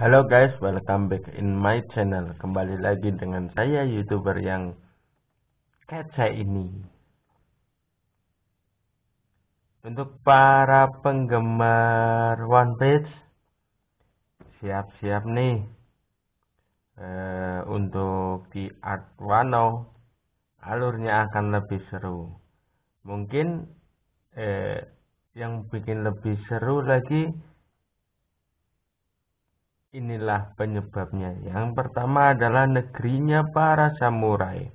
Halo guys, welcome back in my channel. Kembali lagi dengan saya YouTuber yang kece ini. Untuk para penggemar One Piece, siap-siap nih uh, untuk di Art Wano alurnya akan lebih seru. Mungkin uh, yang bikin lebih seru lagi Inilah penyebabnya. Yang pertama adalah negerinya para samurai.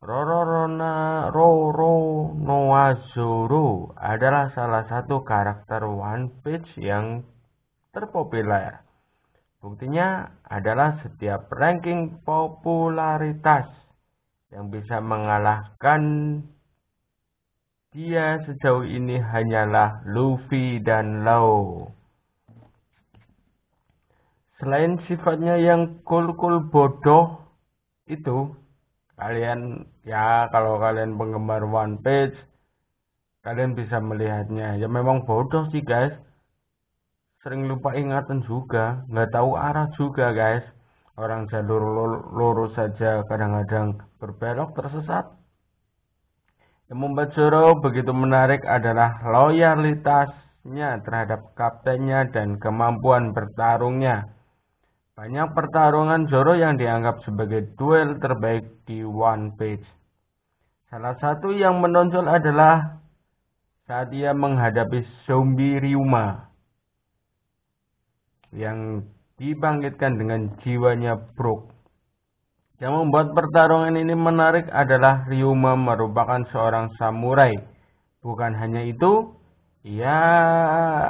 Rororona Roro Noazuru adalah salah satu karakter One Piece yang terpopuler. Buktinya adalah setiap ranking popularitas yang bisa mengalahkan dia sejauh ini hanyalah Luffy dan Lau selain sifatnya yang kul-kul bodoh itu kalian ya kalau kalian penggemar One Piece kalian bisa melihatnya ya memang bodoh sih guys sering lupa ingatan juga nggak tahu arah juga guys orang jalur lurus saja kadang-kadang berbelok tersesat yang membuat Zoro begitu menarik adalah loyalitasnya terhadap kaptennya dan kemampuan bertarungnya banyak pertarungan Zoro yang dianggap sebagai duel terbaik di One Piece. Salah satu yang menonjol adalah saat ia menghadapi zombie Ryuma yang dibangkitkan dengan jiwanya Brook. Yang membuat pertarungan ini menarik adalah Ryuma merupakan seorang samurai. Bukan hanya itu, ia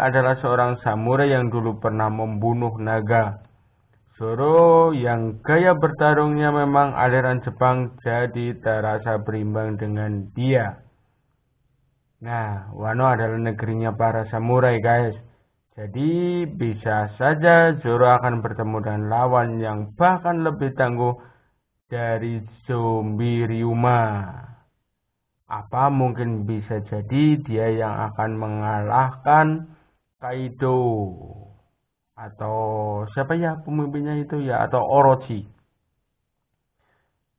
adalah seorang samurai yang dulu pernah membunuh naga. Soro yang gaya bertarungnya memang aliran Jepang jadi terasa berimbang dengan dia. Nah, Wano adalah negerinya para samurai guys. Jadi bisa saja Zoro akan bertemu dengan lawan yang bahkan lebih tangguh dari zombie Ryuma. Apa mungkin bisa jadi dia yang akan mengalahkan Kaido? atau siapa ya pemimpinnya itu ya atau Orochi.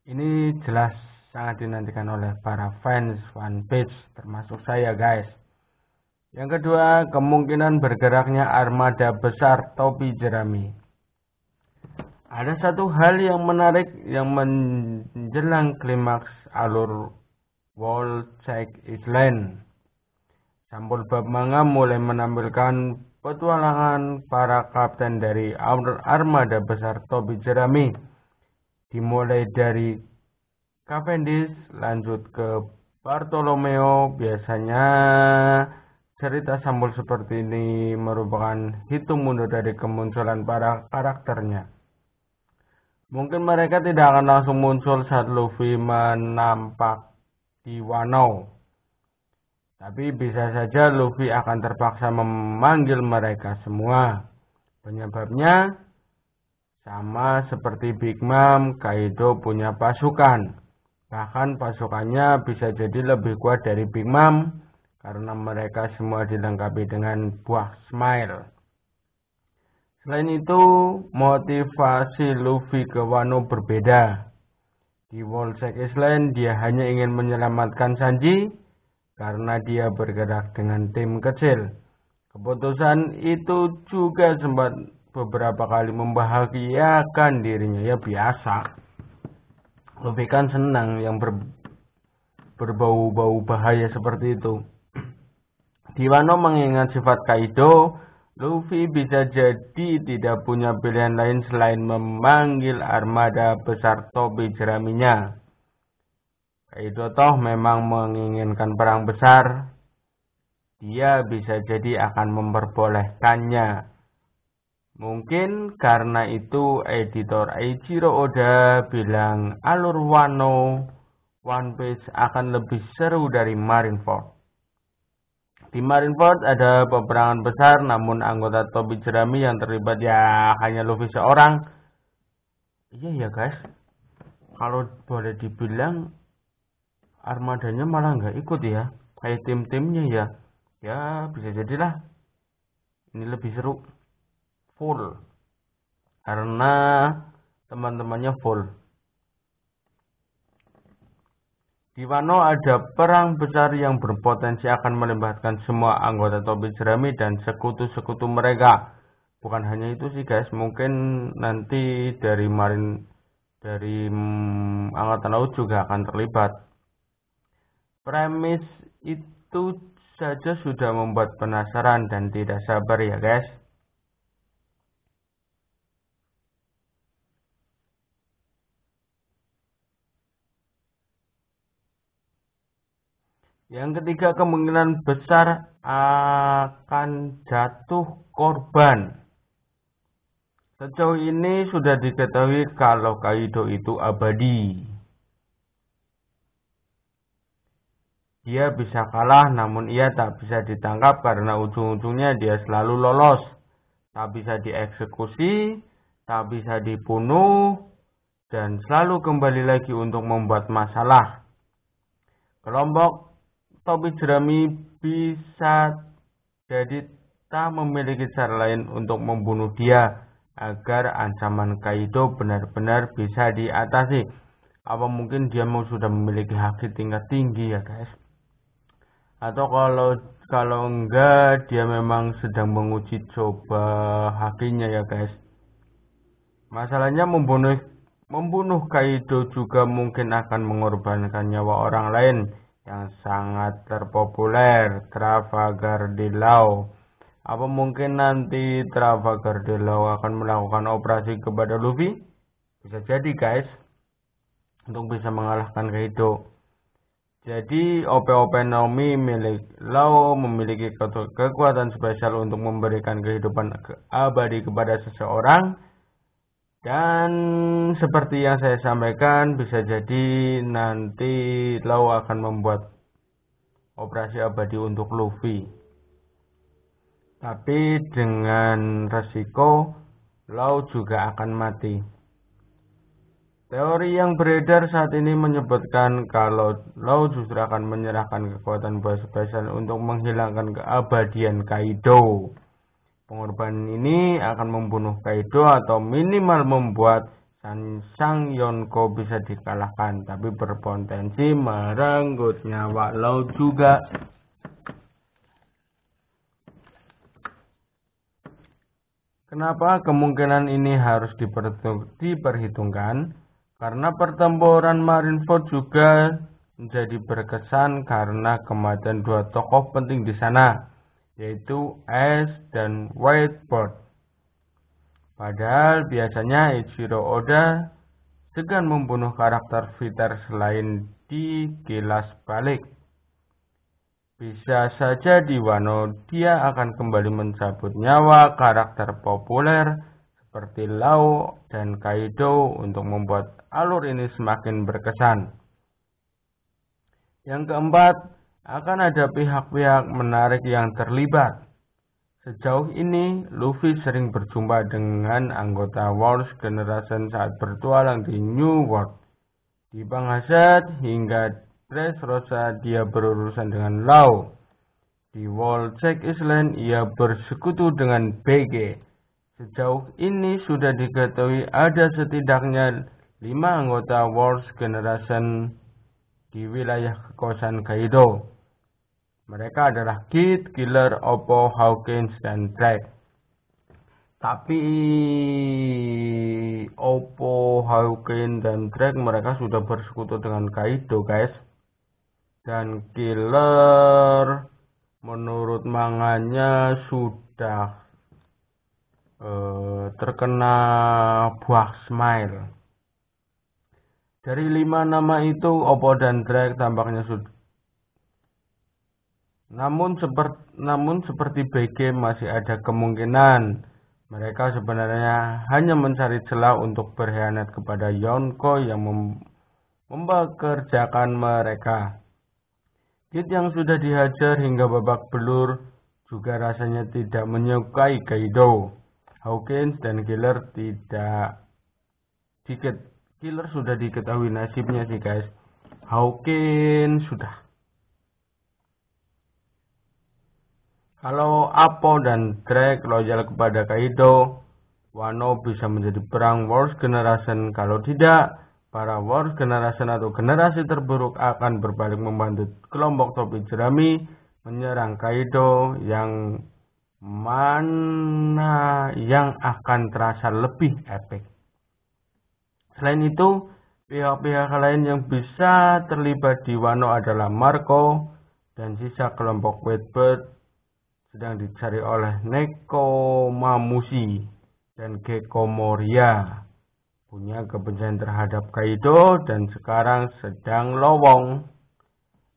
Ini jelas sangat dinantikan oleh para fans One Piece termasuk saya guys. Yang kedua, kemungkinan bergeraknya armada besar topi jerami. Ada satu hal yang menarik yang menjelang klimaks alur World Check Island. Sampul bab manga mulai menampilkan Petualangan para kapten dari armada besar Toby Jeremy dimulai dari Cavendish lanjut ke Bartolomeo biasanya cerita sambul seperti ini merupakan hitung mundur dari kemunculan para karakternya. Mungkin mereka tidak akan langsung muncul saat Luffy menampak di Wano. Tapi bisa saja Luffy akan terpaksa memanggil mereka semua. Penyebabnya sama seperti Big Mom, Kaido punya pasukan. Bahkan pasukannya bisa jadi lebih kuat dari Big Mom karena mereka semua dilengkapi dengan buah smile. Selain itu, motivasi Luffy ke Wano berbeda. Di Wolsek Island, dia hanya ingin menyelamatkan Sanji, karena dia bergerak dengan tim kecil. Keputusan itu juga sempat beberapa kali membahagiakan dirinya ya biasa. Luffy kan senang yang ber, berbau-bau bahaya seperti itu. Diwano mengingat sifat Kaido, Luffy bisa jadi tidak punya pilihan lain selain memanggil armada besar topi jeraminya itu toh memang menginginkan perang besar, dia bisa jadi akan memperbolehkannya. Mungkin karena itu editor Eiichiro Oda bilang alur Wano One Piece akan lebih seru dari Marineford. Di Marineford ada peperangan besar namun anggota Tobi jerami yang terlibat ya hanya Luffy seorang. Iya ya guys, kalau boleh dibilang armadanya malah nggak ikut ya kayak tim-timnya ya ya bisa jadilah ini lebih seru full karena teman-temannya full di Wano ada perang besar yang berpotensi akan melibatkan semua anggota topi jerami dan sekutu-sekutu mereka. Bukan hanya itu sih guys, mungkin nanti dari marin dari mm, angkatan laut juga akan terlibat. Premis itu saja sudah membuat penasaran dan tidak sabar ya guys. Yang ketiga kemungkinan besar akan jatuh korban. Sejauh ini sudah diketahui kalau Kaido itu abadi. Dia bisa kalah namun ia tak bisa ditangkap karena ujung-ujungnya dia selalu lolos. Tak bisa dieksekusi, tak bisa dibunuh, dan selalu kembali lagi untuk membuat masalah. Kelompok topi jerami bisa jadi tak memiliki cara lain untuk membunuh dia agar ancaman Kaido benar-benar bisa diatasi. Apa mungkin dia mau sudah memiliki haki tingkat tinggi ya guys? atau kalau kalau enggak dia memang sedang menguji coba hakinya ya guys masalahnya membunuh membunuh Kaido juga mungkin akan mengorbankan nyawa orang lain yang sangat terpopuler Trafalgar di Law apa mungkin nanti Trafalgar di Law akan melakukan operasi kepada Luffy bisa jadi guys untuk bisa mengalahkan Kaido jadi, op Naomi milik Lau memiliki kekuatan spesial untuk memberikan kehidupan abadi kepada seseorang. Dan seperti yang saya sampaikan, bisa jadi nanti Lau akan membuat operasi abadi untuk Luffy. Tapi dengan resiko Lau juga akan mati. Teori yang beredar saat ini menyebutkan kalau Lau justru akan menyerahkan kekuatan Basbasan untuk menghilangkan keabadian Kaido. Pengorbanan ini akan membunuh Kaido atau minimal membuat San Sang Yonko bisa dikalahkan, tapi berpotensi merenggut nyawa Lau juga. Kenapa kemungkinan ini harus diperhitungkan? Karena pertempuran Marineford juga menjadi berkesan karena kematian dua tokoh penting di sana, yaitu S dan Whiteboard. Padahal biasanya Ichiro Oda segan membunuh karakter Viter selain di kilas balik. Bisa saja di Wano dia akan kembali mencabut nyawa karakter populer seperti Lao dan Kaido untuk membuat alur ini semakin berkesan. Yang keempat, akan ada pihak-pihak menarik yang terlibat. Sejauh ini, Luffy sering berjumpa dengan anggota Wars Generation saat bertualang di New World. Di Hazard hingga Dressrosa dia berurusan dengan Lau. Di Wall Check Island ia bersekutu dengan BG Sejauh ini sudah diketahui ada setidaknya lima anggota Wars Generation di wilayah kekuasaan Kaido. Mereka adalah Kid, Killer, Oppo, Hawkins, dan Drake. Tapi Oppo, Hawkins, dan Drake mereka sudah bersekutu dengan Kaido, guys. Dan Killer menurut manganya sudah Eh, terkena buah smile. Dari lima nama itu, Oppo dan Drake tampaknya sudah namun seperti, namun seperti BG masih ada kemungkinan mereka sebenarnya hanya mencari celah untuk berkhianat kepada Yonko yang mem mempekerjakan mereka. Kit yang sudah dihajar hingga babak belur juga rasanya tidak menyukai Kaido. Hawkins dan Killer tidak diket Killer sudah diketahui nasibnya sih guys Hawkins sudah Kalau Apo dan Drake loyal kepada Kaido, Wano bisa menjadi perang Wars Generation. Kalau tidak, para Wars Generation atau generasi terburuk akan berbalik membantu kelompok topi jerami menyerang Kaido yang mana yang akan terasa lebih efek? Selain itu, pihak-pihak lain yang bisa terlibat di Wano adalah Marco dan sisa kelompok Whitebird sedang dicari oleh Neko Mamushi dan Gekko Moria punya kebencian terhadap Kaido dan sekarang sedang lowong.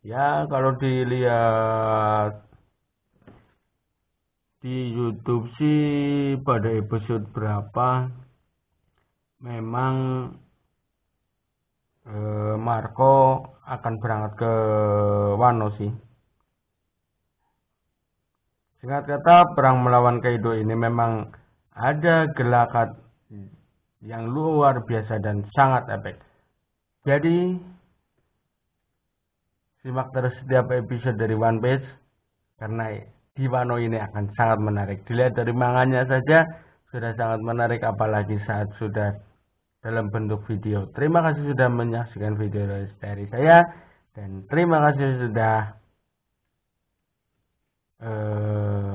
Ya, kalau dilihat di YouTube sih pada episode berapa memang eh, Marco akan berangkat ke Wano sih. Singkat kata perang melawan Kaido ini memang ada gelakat yang luar biasa dan sangat efek. Jadi simak terus setiap episode dari One Piece karena di Wano ini akan sangat menarik. Dilihat dari manganya saja sudah sangat menarik apalagi saat sudah dalam bentuk video. Terima kasih sudah menyaksikan video dari saya dan terima kasih sudah uh,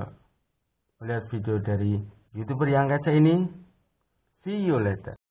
melihat video dari youtuber yang kece ini. See you later.